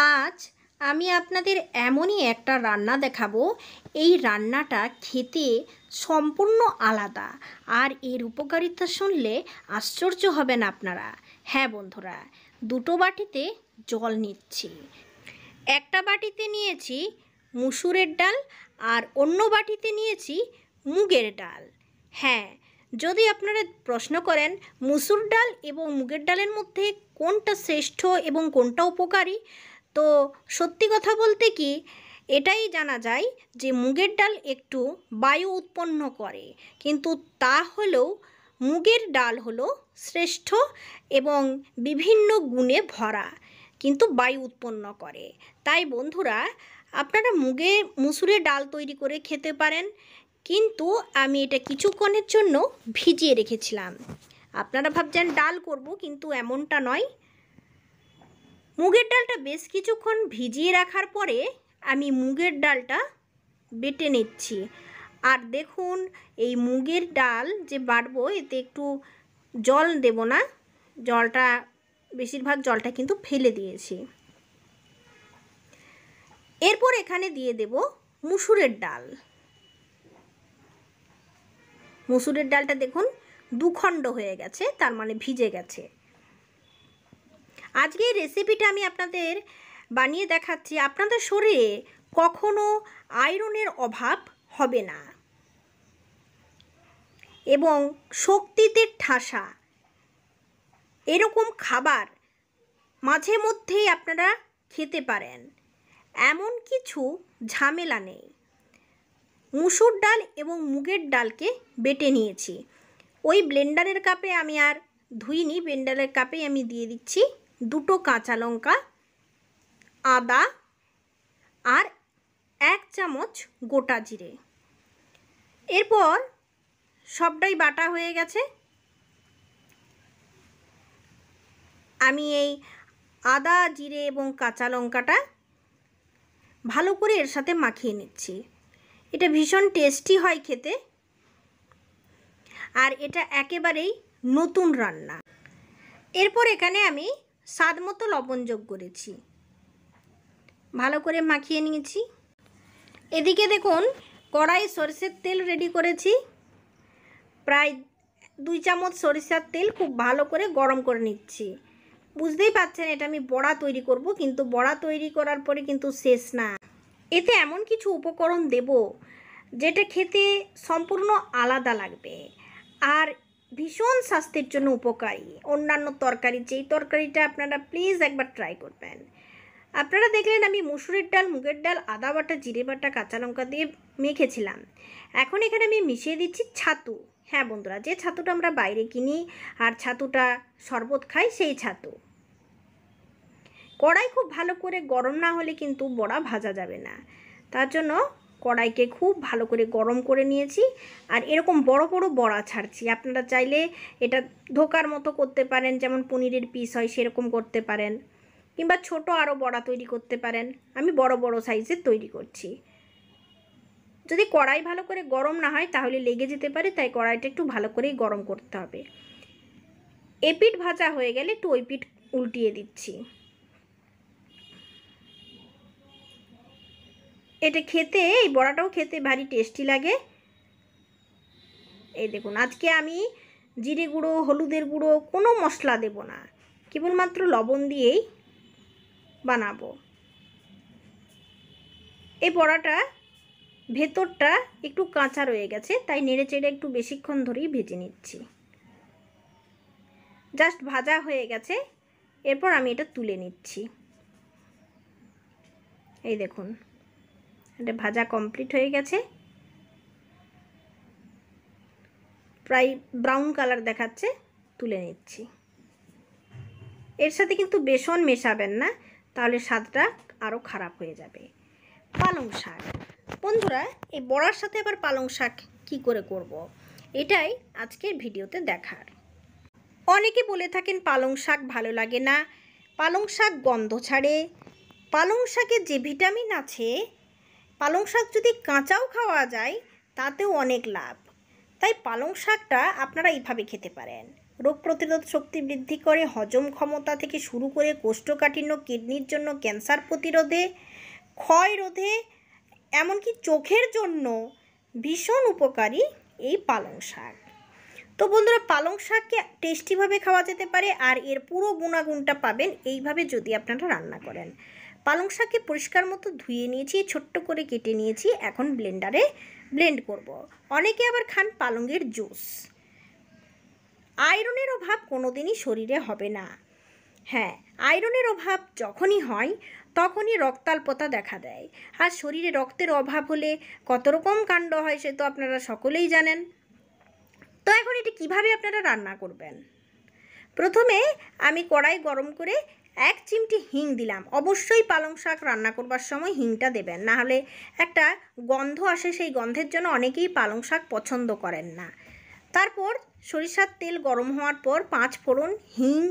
আজ আমি আপনাদের এমনই একটা রান্না দেখাবো এই রান্নাটা খেতে সম্পূর্ণ আলাদা আর এর উপকারিতা শুনলে আশ্চর্য হবেন আপনারা হ্যাঁ বন্ধুরা দুটো বাটিতে জল নিচ্ছি একটা বাটিতে নিয়েছি মুসুরের ডাল আর অন্য বাটিতে নিয়েছি মুগের ডাল হ্যাঁ যদি আপনারা প্রশ্ন করেন মুসুর ডাল এবং মুগের ডালের মধ্যে কোনটা শ্রেষ্ঠ এবং কোনটা উপকারী তো সত্যি কথা বলতে কি এটাই জানা যায় যে মুগের ডাল একটু বায়ু উৎপন্ন করে কিন্তু তা হলেও মুগের ডাল হলো শ্রেষ্ঠ এবং বিভিন্ন গুণে ভরা কিন্তু বায়ু উৎপন্ন করে তাই বন্ধুরা আপনারা মুগে মুসুরে ডাল তৈরি করে খেতে পারেন কিন্তু আমি এটা কিছুক্ষণের জন্য ভিজিয়ে রেখেছিলাম আপনারা ভাবছেন ডাল করব কিন্তু এমনটা নয় মুগের ডালটা বেশ কিছুক্ষণ ভিজিয়ে রাখার পরে আমি মুগের ডালটা বেটে নিচ্ছি আর দেখুন এই মুগের ডাল যে বাড়বো এতে একটু জল দেব না জলটা বেশিরভাগ জলটা কিন্তু ফেলে দিয়েছি এরপর এখানে দিয়ে দেব মুসুরের ডাল মুসুরের ডালটা দেখুন দুখণ্ড হয়ে গেছে তার মানে ভিজে গেছে আজকে এই রেসিপিটা আমি আপনাদের বানিয়ে দেখাচ্ছি আপনাদের শরীরে কখনো আয়রনের অভাব হবে না এবং শক্তিতে ঠাসা এরকম খাবার মাঝে মধ্যেই আপনারা খেতে পারেন এমন কিছু ঝামেলা নেই মুসুর ডাল এবং মুগের ডালকে বেটে নিয়েছি ওই ব্লেন্ডারের কাপে আমি আর ধুইনি ব্লেন্ডারের কাপে আমি দিয়ে দিচ্ছি দুটো কাঁচা লঙ্কা আদা আর এক চামচ গোটা জিরে এরপর সবটাই বাটা হয়ে গেছে আমি এই আদা জিরে এবং কাঁচা লঙ্কাটা ভালো করে এর সাথে মাখিয়ে নিচ্ছি এটা ভীষণ টেস্টি হয় খেতে আর এটা একেবারেই নতুন রান্না এরপর এখানে আমি স্বাদ মতো লবণ যোগ করেছি ভালো করে মাখিয়ে নিয়েছি এদিকে দেখুন কড়াই সরষের তেল রেডি করেছি প্রায় দুই চামচ সরিষার তেল খুব ভালো করে গরম করে নিচ্ছি বুঝতেই পাচ্ছেন এটা আমি বড়া তৈরি করব কিন্তু বড়া তৈরি করার পরে কিন্তু শেষ না এতে এমন কিছু উপকরণ দেব যেটা খেতে সম্পূর্ণ আলাদা লাগবে আর ভীষণ স্বাস্থ্যের জন্য উপকারী অন্যান্য তরকারি যেই তরকারিটা আপনারা প্লিজ একবার ট্রাই করবেন আপনারা দেখলেন আমি মুসুরের ডাল মুগের ডাল আদা বাটা জিরে বাটা কাঁচা লঙ্কা দিয়ে মেখেছিলাম এখন এখানে আমি মিশিয়ে দিচ্ছি ছাতু হ্যাঁ বন্ধুরা যে ছাতুটা আমরা বাইরে কিনি আর ছাতুটা শরবত খাই সেই ছাতু কড়াই খুব ভালো করে গরম না হলে কিন্তু বড়া ভাজা যাবে না তার জন্য কড়াইকে খুব ভালো করে গরম করে নিয়েছি আর এরকম বড় বড় বড়া ছাড়ছি আপনারা চাইলে এটা ধোকার মতো করতে পারেন যেমন পনিরের পিস হয় সেরকম করতে পারেন কিংবা ছোট আরও বড়া তৈরি করতে পারেন আমি বড় বড় সাইজের তৈরি করছি যদি কড়াই ভালো করে গরম না হয় তাহলে লেগে যেতে পারে তাই কড়াইটা একটু ভালো করেই গরম করতে হবে এপিট ভাজা হয়ে গেলে একটু ওই পিঠ উল্টিয়ে দিচ্ছি এটা খেতে এই বড়াটাও খেতে ভারী টেস্টি লাগে এই দেখুন আজকে আমি জিরে গুঁড়ো হলুদের গুঁড়ো কোনো মশলা দেব না কেবলমাত্র লবণ দিয়েই বানাবো এই বড়াটা ভেতরটা একটু কাঁচা রয়ে গেছে তাই নেড়ে চেড়ে একটু বেশিক্ষণ ধরেই ভেজে নিচ্ছি জাস্ট ভাজা হয়ে গেছে এরপর আমি এটা তুলে নিচ্ছি এই দেখুন এটা ভাজা কমপ্লিট হয়ে গেছে প্রায় ব্রাউন কালার দেখাচ্ছে তুলে নিচ্ছি এর সাথে কিন্তু বেসন মেশাবেন না তাহলে স্বাদটা আরও খারাপ হয়ে যাবে পালং শাক বন্ধুরা এই বড়ার সাথে আবার পালং শাক কি করে করব। এটাই আজকের ভিডিওতে দেখার অনেকে বলে থাকেন পালং শাক ভালো লাগে না পালং শাক গন্ধ ছাড়ে পালং শাকে যে ভিটামিন আছে পালং শাক যদি কাঁচাও খাওয়া যায় তাতেও অনেক লাভ তাই পালং শাকটা আপনারা এইভাবে খেতে পারেন রোগ প্রতিরোধ শক্তি বৃদ্ধি করে হজম ক্ষমতা থেকে শুরু করে কোষ্ঠকাঠিন্য কিডনির জন্য ক্যান্সার প্রতিরোধে ক্ষয় রোধে এমনকি চোখের জন্য ভীষণ উপকারী এই পালং শাক তো বন্ধুরা পালং শাককে টেস্টিভাবে খাওয়া যেতে পারে আর এর পুরো গুণাগুণটা পাবেন এইভাবে যদি আপনারা রান্না করেন পালং শাককে পরিষ্কার মতো ধুয়ে নিয়েছি ছোট্ট করে কেটে নিয়েছি এখন ব্লেন্ডারে ব্লেন্ড করব। অনেকে আবার খান পালঙ্গের জুস আয়রনের অভাব কোনো দিনই শরীরে হবে না হ্যাঁ আয়রনের অভাব যখনই হয় তখনই রক্তাল্পতা দেখা দেয় আর শরীরে রক্তের অভাব হলে কত রকম কাণ্ড হয় সে তো আপনারা সকলেই জানেন তো এখন এটি কিভাবে আপনারা রান্না করবেন প্রথমে আমি কড়াই গরম করে এক চিমটি হিং দিলাম অবশ্যই পালং শাক রান্না করবার সময় হিংটা দেবেন না হলে একটা গন্ধ আসে সেই গন্ধের জন্য অনেকেই পালং শাক পছন্দ করেন না তারপর সরিষার তেল গরম হওয়ার পর পাঁচ ফোড়ন হিং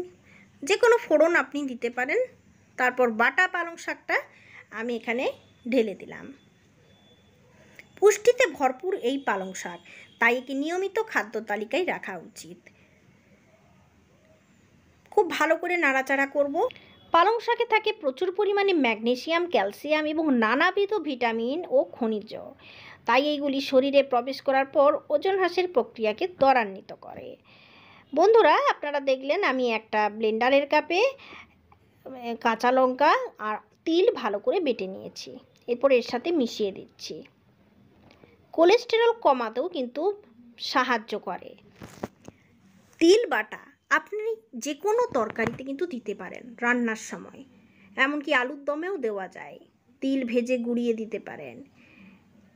যে কোনো ফোড়ন আপনি দিতে পারেন তারপর বাটা পালং শাকটা আমি এখানে ঢেলে দিলাম পুষ্টিতে ভরপুর এই পালং শাক তাই একে নিয়মিত খাদ্য তালিকায় রাখা উচিত খুব ভালো করে নাড়াচাড়া করব। পালং শাকে থাকে প্রচুর পরিমাণে ম্যাগনেশিয়াম ক্যালসিয়াম এবং নানাবিধ ভিটামিন ও খনিজ তাই এইগুলি শরীরে প্রবেশ করার পর ওজন হ্রাসের প্রক্রিয়াকে ত্বরান্বিত করে বন্ধুরা আপনারা দেখলেন আমি একটা ব্লেন্ডারের কাপে কাঁচা লঙ্কা আর তিল ভালো করে বেটে নিয়েছি এরপর এর সাথে মিশিয়ে দিচ্ছি কোলেস্টেরল কমাতেও কিন্তু সাহায্য করে তিল বাটা আপনি যে কোনো তরকারিতে কিন্তু দিতে পারেন রান্নার সময় এমনকি আলুর দমেও দেওয়া যায় তিল ভেজে গুঁড়িয়ে দিতে পারেন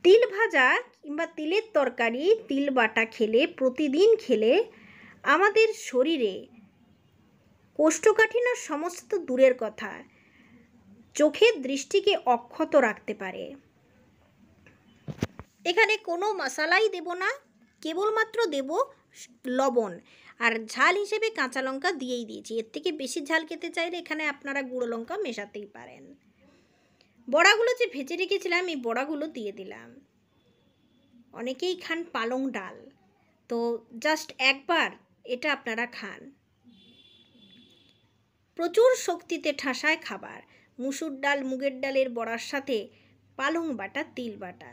তিল ভাজা কিংবা তিলের তরকারি তিল বাটা খেলে প্রতিদিন খেলে আমাদের শরীরে কোষ্ঠকাঠিন্য সমস্যা তো দূরের কথা চোখের দৃষ্টিকে অক্ষত রাখতে পারে এখানে কোনো মশালাই দেব না কেবলমাত্র দেব লবণ আর ঝাল হিসেবে কাঁচা লঙ্কা দিয়েই দিয়েছি এর থেকে বেশি ঝাল খেতে চাইলে এখানে আপনারা গুঁড়ো লঙ্কা মেশাতেই পারেন বড়াগুলো যে ভেজে রেখেছিলাম এই বড়াগুলো দিয়ে দিলাম অনেকেই খান পালং ডাল তো জাস্ট একবার এটা আপনারা খান প্রচুর শক্তিতে ঠাসায় খাবার মুসুর ডাল মুগের ডালের বড়ার সাথে পালং বাটা তিল বাটা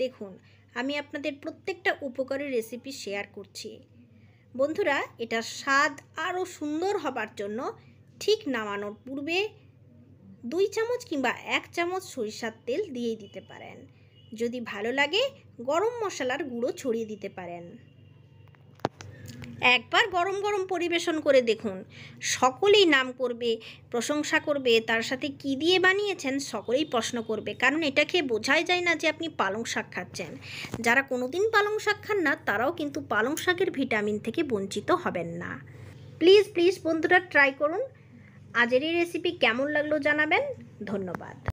দেখুন আমি আপনাদের প্রত্যেকটা উপকারী রেসিপি শেয়ার করছি বন্ধুরা এটার স্বাদ আরও সুন্দর হবার জন্য ঠিক নামানোর পূর্বে দুই চামচ কিংবা এক চামচ সরিষার তেল দিয়েই দিতে পারেন যদি ভালো লাগে গরম মশলার গুঁড়ো ছড়িয়ে দিতে পারেন একবার গরম গরম পরিবেশন করে দেখুন সকলেই নাম করবে প্রশংসা করবে তার সাথে কি দিয়ে বানিয়েছেন সকলেই প্রশ্ন করবে কারণ এটা খেয়ে বোঝাই যায় না যে আপনি পালং শাক খাচ্ছেন যারা কোনোদিন পালং শাক খান না তারাও কিন্তু পালং শাকের ভিটামিন থেকে বঞ্চিত হবেন না প্লিজ প্লিজ বন্ধুরা ট্রাই করুন আজের এই রেসিপি কেমন লাগলো জানাবেন ধন্যবাদ